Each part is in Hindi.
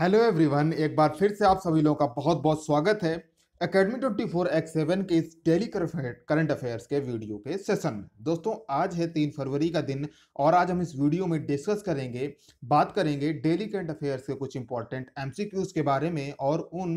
हेलो एवरीवन एक बार फिर से आप सभी लोगों का बहुत बहुत स्वागत है academy twenty four x seven के इस डेली करंट अफेयर्स के वीडियो के सेशन में दोस्तों आज है तीन फरवरी का दिन और आज हम इस वीडियो में डिस्कस करेंगे बात करेंगे डेली करंट अफेयर्स के कुछ इंपॉर्टेंट एम के बारे में और उन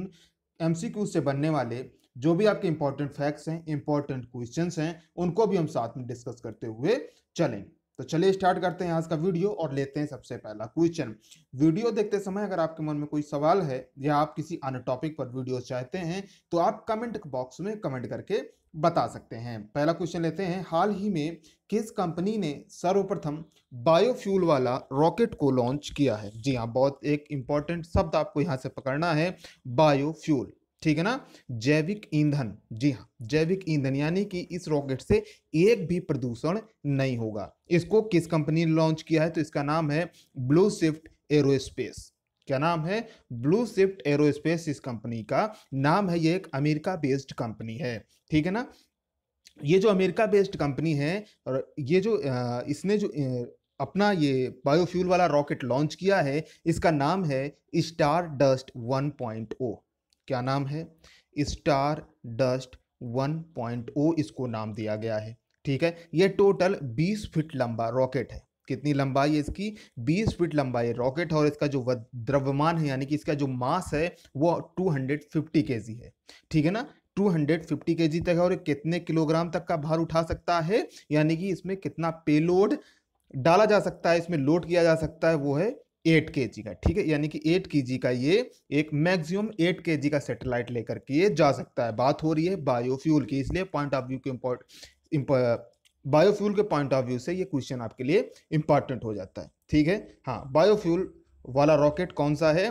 एम से बनने वाले जो भी आपके इंपॉर्टेंट फैक्ट्स हैं इंपॉर्टेंट क्वेश्चन हैं उनको भी हम साथ में डिस्कस करते हुए चलेंगे तो चलिए स्टार्ट करते हैं आज का वीडियो और लेते हैं सबसे पहला क्वेश्चन वीडियो देखते समय अगर आपके मन में कोई सवाल है या आप किसी अन्य टॉपिक पर वीडियो चाहते हैं तो आप कमेंट बॉक्स में कमेंट करके बता सकते हैं पहला क्वेश्चन लेते हैं हाल ही में किस कंपनी ने सर्वप्रथम बायोफ्यूल वाला रॉकेट को लॉन्च किया है जी हाँ बहुत एक इंपॉर्टेंट शब्द आपको यहाँ से पकड़ना है बायोफ्यूल ठीक है ना जैविक ईंधन जी हाँ जैविक ईंधन यानी कि इस रॉकेट से एक भी प्रदूषण नहीं होगा इसको किस कंपनी ने लॉन्च किया है तो इसका नाम है ब्लू स्विफ्ट एरोस्पेस क्या नाम है ब्लू स्विफ्ट एरोस्पेस इस कंपनी का नाम है ये एक अमेरिका बेस्ड कंपनी है ठीक है ना ये जो अमेरिका बेस्ड कंपनी है और ये जो इसने जो अपना ये बायोफ्यूल वाला रॉकेट लॉन्च किया है इसका नाम है स्टार डस्ट 1.0 क्या नाम है स्टार डस्ट 1.0 इसको नाम दिया गया है ठीक है ये टोटल 20 फीट लंबा रॉकेट है कितनी लंबाई है इसकी 20 फीट लंबाई रॉकेट है और इसका जो द्रव्यमान है यानी कि इसका जो मास है वो 250 जी है ठीक है ना 250 जी तक है और कितने किलोग्राम तक का भार उठा सकता है यानी कि इसमें कितना पेलोड डाला जा सकता है इसमें लोड किया जा सकता है वो है एट के जी का ठीक है यानी कि एट के जी का ये एक मैक्सिमम एट के जी का सेटेलाइट लेकर के जा सकता है बात हो रही है बायोफ्यूल की इसलिए पॉइंट ऑफ व्यू के इम्पोर्ट बायोफ्यूल के पॉइंट ऑफ व्यू से ये क्वेश्चन आपके लिए इंपॉर्टेंट हो जाता है ठीक है हाँ बायोफ्यूल वाला रॉकेट कौन सा है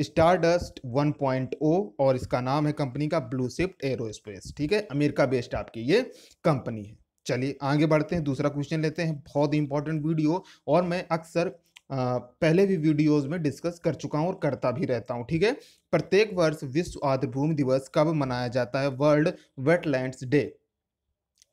स्टारडस्ट 1.0 और इसका नाम है कंपनी का ब्लू शिफ्ट एरोस्पेस ठीक है अमेरिका बेस्ड आपकी ये कंपनी है चलिए आगे बढ़ते हैं दूसरा क्वेश्चन लेते हैं बहुत इंपॉर्टेंट वीडियो और मैं अक्सर पहले भी वीडियोस में डिस्कस कर चुका हूँ और करता भी रहता हूँ ठीक है प्रत्येक वर्ष विश्व आर्द्रभूमि दिवस कब मनाया जाता है वर्ल्ड वेटलैंड्स डे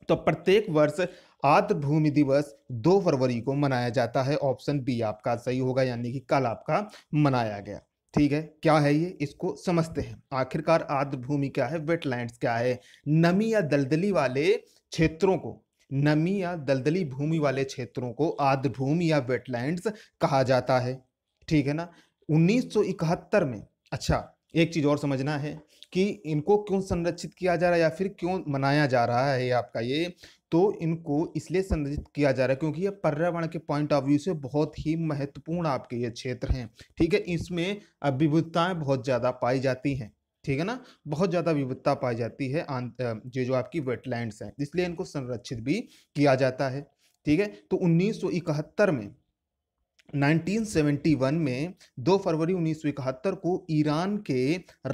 तो प्रत्येक वर्ष आर्द्रभूमि दिवस दो फरवरी को मनाया जाता है ऑप्शन बी आपका सही होगा यानी कि कल आपका मनाया गया ठीक है क्या है ये इसको समझते हैं आखिरकार आर्द्रभूमि क्या है वेटलैंड्स क्या है नमी या दलदली वाले क्षेत्रों को नमी या दलदली भूमि वाले क्षेत्रों को भूमि या वेटलैंड्स कहा जाता है ठीक है ना 1971 में अच्छा एक चीज़ और समझना है कि इनको क्यों संरक्षित किया जा रहा है या फिर क्यों मनाया जा रहा है आपका ये तो इनको इसलिए संरक्षित किया जा रहा है क्योंकि ये पर्यावरण के पॉइंट ऑफ व्यू से बहुत ही महत्वपूर्ण आपके ये क्षेत्र हैं ठीक है इसमें अभिविधताएँ बहुत ज़्यादा पाई जाती हैं ठीक है ना बहुत ज़्यादा विविधता पाई जाती है जो जो आपकी वेटलैंड्स हैं इसलिए इनको संरक्षित भी किया जाता है ठीक है तो उन्नीस में 1971 में 2 फरवरी उन्नीस को ईरान के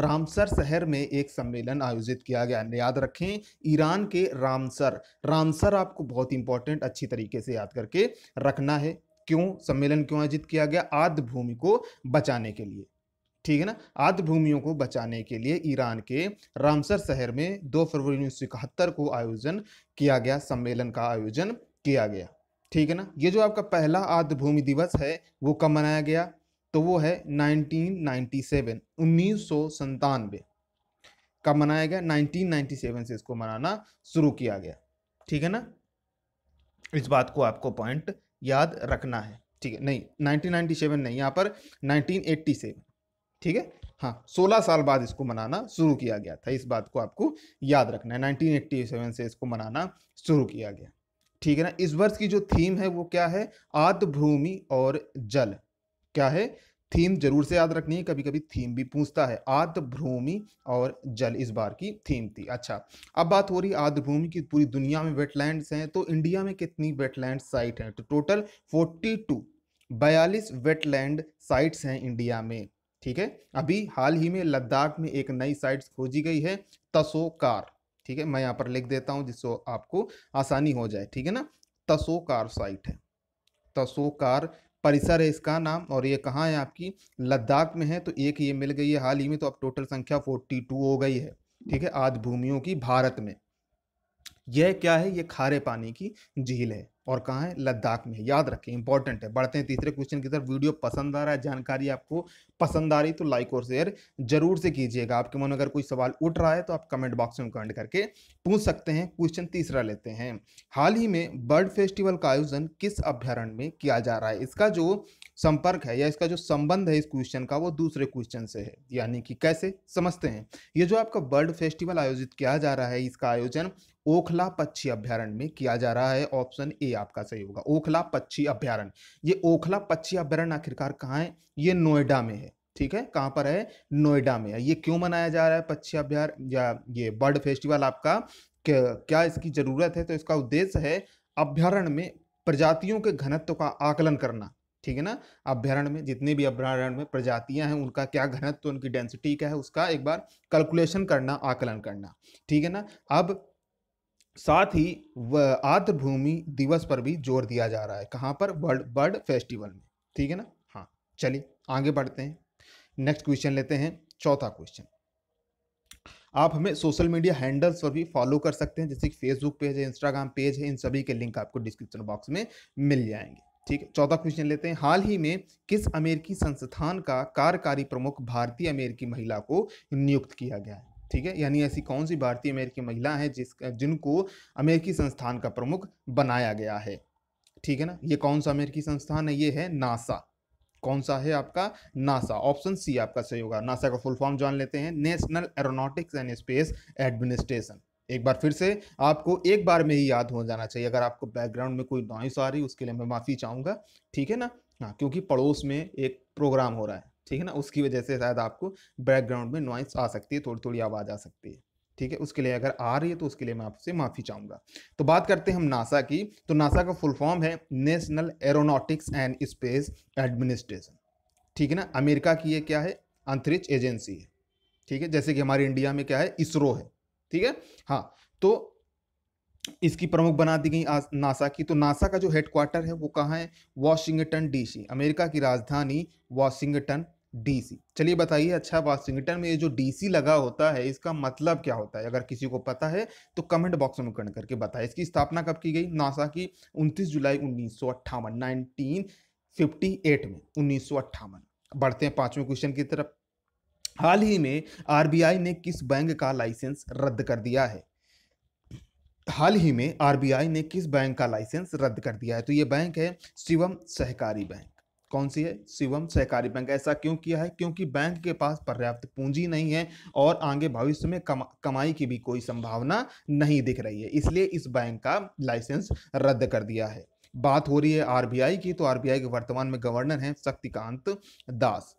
रामसर शहर में एक सम्मेलन आयोजित किया गया याद रखें ईरान के रामसर रामसर आपको बहुत इंपॉर्टेंट अच्छी तरीके से याद करके रखना है क्यों सम्मेलन क्यों आयोजित किया गया आद्य भूमि को बचाने के लिए ठीक है ना आदि भूमियों को बचाने के लिए ईरान के रामसर शहर में 2 फरवरी उन्नीस को आयोजन किया गया सम्मेलन का आयोजन किया गया ठीक है ना ये जो आपका पहला आदि भूमि दिवस है वो कब मनाया गया तो वो है 1997 उन्नीस कब मनाया गया 1997 से इसको मनाना शुरू किया गया ठीक है ना इस बात को आपको पॉइंट याद रखना है ठीक है नहीं 1997 नहीं यहाँ पर 1987 ठीक है हाँ 16 साल बाद इसको मनाना शुरू किया गया था इस बात को आपको याद रखना है 1987 से इसको मनाना शुरू किया गया ठीक है ना इस वर्ष की जो थीम है वो क्या है आत्मभूमि और जल क्या है थीम जरूर से याद रखनी है कभी कभी थीम भी पूछता है आत्मभूमि और जल इस बार की थीम थी अच्छा अब बात हो रही भूमि की पूरी दुनिया में वेटलैंड्स हैं तो इंडिया में कितनी वेटलैंड साइट हैं तो टोटल फोर्टी टू बयालीस वेटलैंड साइट्स हैं इंडिया में ठीक है अभी हाल ही में लद्दाख में एक नई साइट खोजी गई है तसोकार ठीक है मैं यहाँ पर लिख देता हूँ जिससे आपको आसानी हो जाए ठीक है ना तसोकार साइट है तसोकार परिसर है इसका नाम और ये कहाँ है आपकी लद्दाख में है तो एक ये मिल गई है हाल ही में तो अब टोटल संख्या फोर्टी टू हो गई है ठीक है आज भूमियों की भारत में यह क्या है ये खारे पानी की झील है और कहाँ है लद्दाख में याद रखें इंपॉर्टेंट है बढ़ते हैं तीसरे क्वेश्चन की तरफ वीडियो पसंद आ रहा है जानकारी आपको पसंद आ रही तो लाइक और शेयर जरूर से कीजिएगा आपके मन अगर कोई सवाल उठ रहा है तो आप कमेंट बॉक्स में कमेंट करके पूछ सकते हैं क्वेश्चन तीसरा लेते हैं हाल ही में बर्ड फेस्टिवल का आयोजन किस अभ्यारण्य में किया जा रहा है इसका जो संपर्क है या इसका जो संबंध है इस क्वेश्चन का वो दूसरे क्वेश्चन से है यानी कि कैसे समझते हैं ये जो आपका बर्ड फेस्टिवल आयोजित किया जा रहा है इसका आयोजन ओखला पक्षी अभ्यारण्य में किया जा रहा है ऑप्शन ए आपका सही होगा ओखला पक्षी अभ्यारण्य ये ओखला पक्षी अभ्यारण्य आखिरकार कहाँ है ये नोएडा में है ठीक है कहाँ पर है नोएडा में है ये क्यों मनाया जा रहा है पक्षी अभ्यार या ये बर्ड फेस्टिवल आपका क्या इसकी ज़रूरत है तो इसका उद्देश्य है अभ्यारण्य में प्रजातियों के घनत्व का आकलन करना ठीक है ना अभ्यारण्य में जितने भी अभ्यारण्य में प्रजातियां हैं उनका क्या घनत्व तो उनकी डेंसिटी क्या है उसका एक बार कैलकुलेशन करना आकलन करना ठीक है ना अब साथ ही भूमि दिवस पर भी जोर दिया जा रहा है कहाँ पर वर्ल्ड बर्ड फेस्टिवल में ठीक है ना हाँ चलिए आगे बढ़ते हैं नेक्स्ट क्वेश्चन लेते हैं चौथा क्वेश्चन आप हमें सोशल मीडिया हैंडल्स पर भी फॉलो कर सकते हैं जैसे कि फेसबुक पेज है इंस्टाग्राम पेज है इन सभी के लिंक आपको डिस्क्रिप्शन बॉक्स में मिल जाएंगे ठीक है चौदह क्वेश्चन लेते हैं हाल ही में किस अमेरिकी संस्थान का कार्यकारी प्रमुख भारतीय अमेरिकी महिला को नियुक्त किया गया है ठीक है यानी ऐसी कौन सी भारतीय अमेरिकी महिला है जिस जिनको अमेरिकी संस्थान का प्रमुख बनाया गया है ठीक है ना ये कौन सा अमेरिकी संस्थान है ये है नासा कौन सा है आपका नासा ऑप्शन सी आपका सही होगा नासा का फुल फॉर्म जान लेते हैं national aeronautics and space administration एक बार फिर से आपको एक बार में ही याद हो जाना चाहिए अगर आपको बैकग्राउंड में कोई नॉइस आ रही है उसके लिए मैं माफ़ी चाहूँगा ठीक है ना हाँ क्योंकि पड़ोस में एक प्रोग्राम हो रहा है ठीक है ना उसकी वजह से शायद आपको बैकग्राउंड में नॉइस आ सकती है थोड़ी थोड़ी आवाज़ आ सकती है ठीक है उसके लिए अगर आ रही है तो उसके लिए मैं आपसे माफ़ी चाहूँगा तो बात करते हैं हम नासा की तो नासा का फुल फॉर्म है national aeronautics and space administration ठीक है ना अमेरिका की ये क्या है अंतरिक्ष एजेंसी है ठीक है जैसे कि हमारे इंडिया में क्या है इसरो है ठीक है हाँ तो इसकी प्रमुख बना दी गई नासा की तो नासा का जो हेडक्वार्टर है वो कहाँ है वॉशिंगटन डीसी अमेरिका की राजधानी वॉशिंगटन डीसी चलिए बताइए अच्छा वॉशिंगटन में ये जो डीसी लगा होता है इसका मतलब क्या होता है अगर किसी को पता है तो कमेंट बॉक्स में कमेंट करके बताएं इसकी स्थापना कब की गई नासा की उन्तीस जुलाई उन्नीस सौ 1958 में उन्नीस बढ़ते हैं पांचवें क्वेश्चन की तरफ हाल ही में आरबीआई ने किस बैंक का लाइसेंस रद्द कर दिया है हाल ही में आरबीआई ने किस बैंक का लाइसेंस रद्द कर दिया है तो ये बैंक है शिवम सहकारी बैंक कौन सी है शिवम सहकारी बैंक ऐसा क्यों किया है क्योंकि बैंक के पास पर्याप्त पूंजी नहीं है और आगे भविष्य में कमा, कमाई की भी कोई संभावना नहीं दिख रही है इसलिए इस बैंक का लाइसेंस रद्द कर दिया है बात हो रही है आरबीआई की तो आरबीआई के वर्तमान में गवर्नर हैं शक्तिकांत दास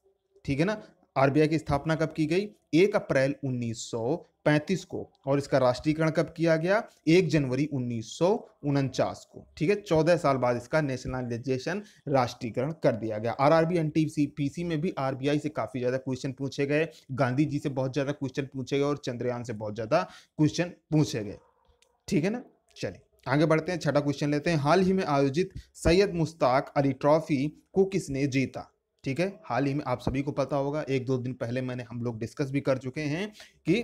ठीक है ना आरबीआई की स्थापना कब की गई एक अप्रैल 1935 को और इसका राष्ट्रीयकरण कब किया गया एक जनवरी उन्नीस को ठीक है चौदह साल बाद इसका नेशनलाइजेशन राष्ट्रीयकरण कर दिया गया आर आर बी में भी आरबीआई से काफी ज्यादा क्वेश्चन पूछे गए गांधी जी से बहुत ज्यादा क्वेश्चन पूछे गए और चंद्रयान से बहुत ज्यादा क्वेश्चन पूछे गए ठीक है ना चलिए आगे बढ़ते हैं छठा क्वेश्चन लेते हैं हाल ही में आयोजित सैयद मुश्ताक अली ट्रॉफी को किसने जीता ठीक है हाल ही में आप सभी को पता होगा एक दो दिन पहले मैंने हम लोग डिस्कस भी कर चुके हैं कि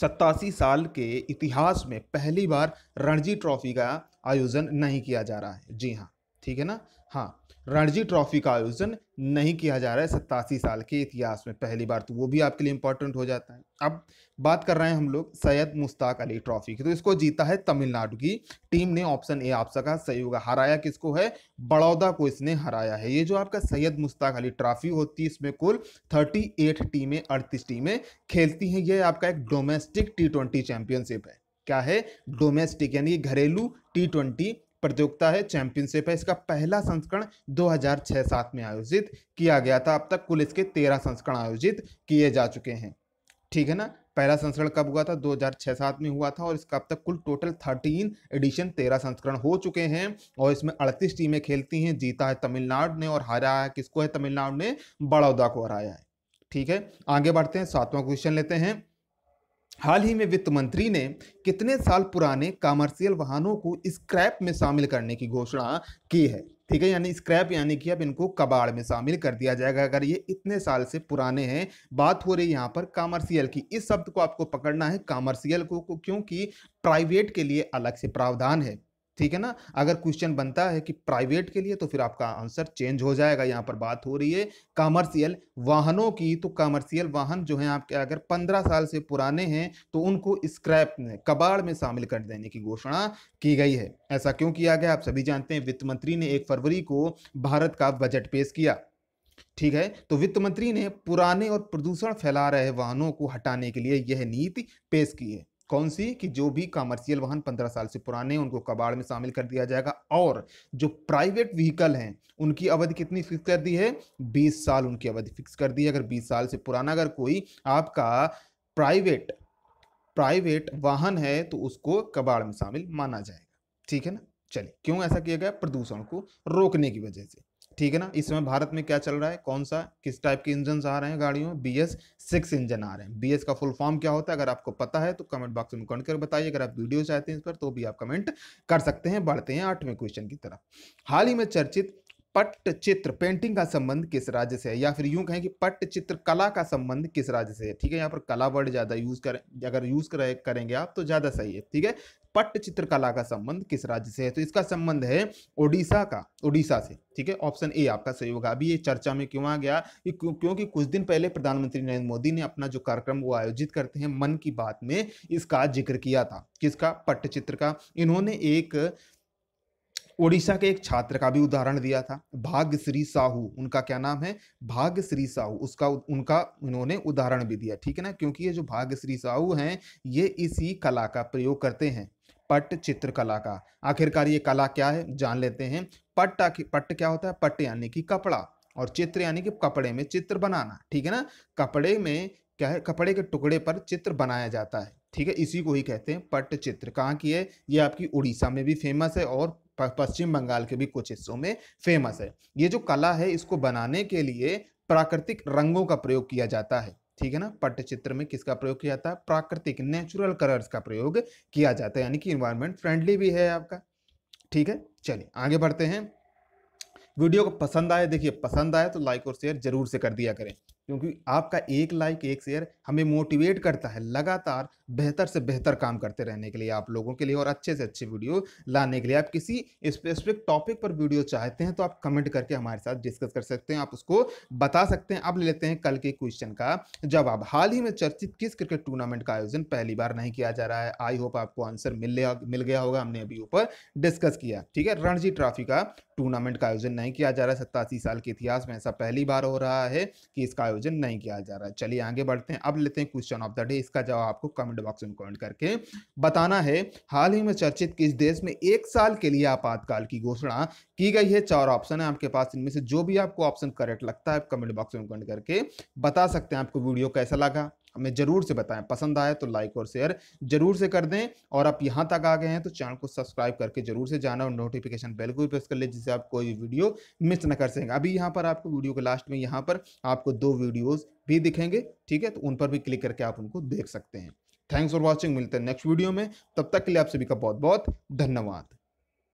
सत्तासी साल के इतिहास में पहली बार रणजी ट्रॉफी का आयोजन नहीं किया जा रहा है जी हाँ ठीक है ना हाँ रणजी ट्रॉफी का आयोजन नहीं किया जा रहा है सत्तासी साल के इतिहास में पहली बार तो वो भी आपके लिए इंपॉर्टेंट हो जाता है अब बात कर रहे हैं हम लोग सैयद मुश्ताक अली ट्रॉफी की तो इसको जीता है तमिलनाडु की टीम ने ऑप्शन ए आपसा का सही होगा हराया किसको है बड़ौदा को इसने हराया है ये जो आपका सैयद मुश्ताक अली ट्रॉफी होती है इसमें कुल थर्टी टीमें अड़तीस टीमें खेलती हैं यह आपका एक डोमेस्टिक टी चैंपियनशिप है क्या है डोमेस्टिक यानी घरेलू टी ट्वेंटी प्रतियोगिता है चैंपियनशिप है इसका पहला संस्करण 2006-7 में आयोजित किया गया था अब तक कुल इसके तेरह संस्करण आयोजित किए जा चुके हैं ठीक है ना पहला संस्करण कब हुआ था 2006-7 में हुआ था और इसका अब तक कुल टोटल 13 एडिशन 13 संस्करण हो चुके हैं और इसमें 38 टीमें खेलती हैं जीता है तमिलनाडु ने और हारा है किसको है तमिलनाडु ने बड़ौदा को हराया है ठीक है आगे बढ़ते हैं सातवां क्वेश्चन लेते हैं हाल ही में वित्त मंत्री ने कितने साल पुराने कॉमर्शियल वाहनों को स्क्रैप में शामिल करने की घोषणा की है ठीक है यानी स्क्रैप यानी कि अब इनको कबाड़ में शामिल कर दिया जाएगा अगर ये इतने साल से पुराने हैं बात हो रही है यहाँ पर कॉमर्शियल की इस शब्द को आपको पकड़ना है कॉमर्शियल को, को क्योंकि प्राइवेट के लिए अलग से प्रावधान है ठीक है ना अगर क्वेश्चन बनता है कि प्राइवेट के लिए तो फिर आपका आंसर चेंज हो जाएगा यहाँ पर बात हो रही है कॉमर्शियल वाहनों की तो कॉमर्शियल वाहन जो है आपके अगर पंद्रह साल से पुराने हैं तो उनको स्क्रैप में कबाड़ में शामिल कर देने की घोषणा की गई है ऐसा क्यों किया गया आप सभी जानते हैं वित्त मंत्री ने एक फरवरी को भारत का बजट पेश किया ठीक है तो वित्त मंत्री ने पुराने और प्रदूषण फैला रहे वाहनों को हटाने के लिए यह नीति पेश की है कौन सी कि जो भी कॉमर्शियल वाहन पंद्रह साल से पुराने उनको कबाड़ में शामिल कर दिया जाएगा और जो प्राइवेट व्हीकल हैं उनकी अवधि कितनी फिक्स कर दी है बीस साल उनकी अवधि फिक्स कर दी है अगर बीस साल से पुराना अगर कोई आपका प्राइवेट प्राइवेट वाहन है तो उसको कबाड़ में शामिल माना जाएगा ठीक है ना चलिए क्यों ऐसा किया गया प्रदूषण को रोकने की वजह से ठीक है ना इस समय भारत में क्या चल रहा है कौन सा किस टाइप के इंजन आ रहे हैं गाड़ियों में बी एस सिक्स इंजन आ रहे हैं बी एस का फुल फॉर्म क्या होता है अगर आपको पता है तो कमेंट बॉक्स में कमेंट कर बताइए अगर आप वीडियो चाहते हैं इस पर तो भी आप कमेंट कर सकते हैं बढ़ते हैं आठवें क्वेश्चन की तरफ हाल ही में चर्चित पट्ट चित्र पेंटिंग का संबंध किस राज्य से है या फिर यूं कहें कि पट्ट चित्र कला का संबंध किस राज्य से है ठीक है यहाँ पर कला वर्ड ज़्यादा यूज करें अगर यूज करे, करेंगे आप तो ज़्यादा सही है ठीक है पट्ट कला का संबंध किस राज्य से है तो इसका संबंध है ओडिशा का ओडिशा से ठीक है ऑप्शन ए आपका सही होगा अभी ये चर्चा में क्यों आ गया क्योंकि कुछ दिन पहले प्रधानमंत्री नरेंद्र मोदी ने अपना जो कार्यक्रम वो आयोजित करते हैं मन की बात में इसका जिक्र किया था किसका पट्ट चित्र का इन्होंने एक ओडिशा के एक छात्र का भी उदाहरण दिया था भाग्यश्री साहू उनका क्या नाम है भाग्यश्री साहू उसका उनका उन्होंने उदाहरण भी दिया ठीक है ना क्योंकि ये जो भाग्यश्री साहू हैं ये इसी कला का प्रयोग करते हैं पट चित्रकला का आखिरकार ये कला क्या है जान लेते हैं पट पट क्या होता है पट यानी कि कपड़ा और चित्र यानी कि कपड़े में चित्र बनाना ठीक है ना कपड़े में क्या है कपड़े के टुकड़े पर चित्र बनाया जाता है ठीक है इसी को ही कहते हैं पट चित्र कहाँ की है ये आपकी उड़ीसा में भी फेमस है और पश्चिम बंगाल के भी कुछ हिस्सों में फेमस है ये जो कला है इसको बनाने के लिए प्राकृतिक रंगों का प्रयोग किया जाता है ठीक है ना पट्टचित्र में किसका प्रयोग किया जाता है प्राकृतिक नेचुरल कलर्स का प्रयोग किया जाता है यानी कि इन्वायरमेंट फ्रेंडली भी है आपका ठीक है चलिए आगे बढ़ते हैं वीडियो को पसंद आए देखिए पसंद आए तो लाइक और शेयर जरूर से कर दिया करें क्योंकि आपका एक लाइक एक शेयर हमें मोटिवेट करता है लगातार बेहतर से बेहतर काम करते रहने के लिए आप लोगों के लिए और अच्छे से अच्छे वीडियो लाने के लिए आप किसी स्पेसिफिक टॉपिक पर वीडियो चाहते हैं तो आप कमेंट करके हमारे साथ डिस्कस कर सकते हैं आप उसको बता सकते हैं अब ले लेते हैं कल के क्वेश्चन का जवाब हाल ही में चर्चित किस क्रिकेट टूर्नामेंट का आयोजन पहली बार नहीं किया जा रहा है आई होप आपको आंसर मिल मिल गया होगा हमने अभी ऊपर डिस्कस किया ठीक है रणजी ट्रॉफी का टूर्नामेंट का आयोजन नहीं किया जा रहा है सत्तासी साल के इतिहास में ऐसा पहली बार हो रहा है कि इसका आयोजन नहीं किया जा रहा चलिए आगे बढ़ते हैं अब लेते हैं क्वेश्चन ऑफ द डे इसका जवाब आपको कमेंट बॉक्स में कमेंट करके बताना है हाल ही में चर्चित किस देश में एक साल के लिए आपातकाल की घोषणा की गई है चार ऑप्शन है आपके पास इनमें से जो भी आपको ऑप्शन करेक्ट लगता है कमेंट बॉक्स में कमेंट करके बता सकते हैं आपको वीडियो कैसा लगा हमें ज़रूर से बताएं पसंद आए तो लाइक और शेयर जरूर से कर दें और आप यहाँ तक आ गए हैं तो चैनल को सब्सक्राइब करके जरूर से जाना और नोटिफिकेशन बेल को भी प्रेस कर ले जिससे आप कोई वीडियो मिस ना कर सकेंगे अभी यहाँ पर आपको वीडियो के लास्ट में यहाँ पर आपको दो वीडियोज़ भी दिखेंगे ठीक है तो उन पर भी क्लिक करके आप उनको देख सकते हैं थैंक्स फॉर वॉचिंग मिलते हैं नेक्स्ट वीडियो में तब तक के लिए आप सभी का बहुत बहुत धन्यवाद